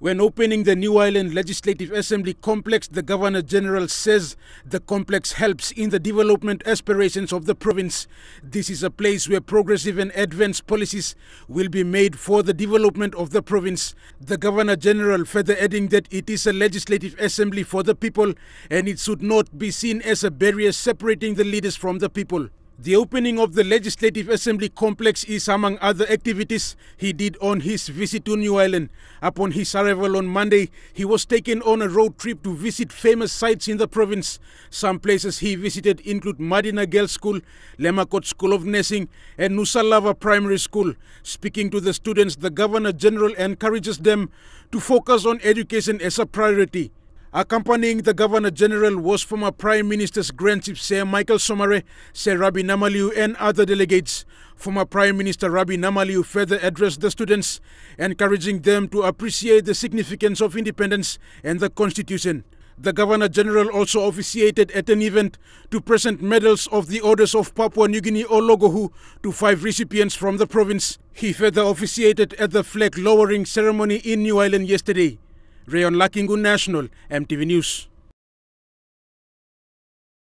When opening the New Island Legislative Assembly complex, the Governor General says the complex helps in the development aspirations of the province. This is a place where progressive and advanced policies will be made for the development of the province. The Governor General further adding that it is a legislative assembly for the people and it should not be seen as a barrier separating the leaders from the people. The opening of the Legislative Assembly complex is among other activities he did on his visit to New Island. Upon his arrival on Monday, he was taken on a road trip to visit famous sites in the province. Some places he visited include Madina Girls School, Lemakot School of Nursing, and Nusalava Primary School. Speaking to the students, the Governor General encourages them to focus on education as a priority. Accompanying the Governor General was former Prime Minister's Grand Chief Sir Michael Somare, Sir Rabi Namaliu, and other delegates. Former Prime Minister Rabi Namaliu further addressed the students, encouraging them to appreciate the significance of independence and the Constitution. The Governor General also officiated at an event to present medals of the Orders of Papua New Guinea or Logohu to five recipients from the province. He further officiated at the flag lowering ceremony in New Island yesterday. Rayon Lakingu National, MTV News.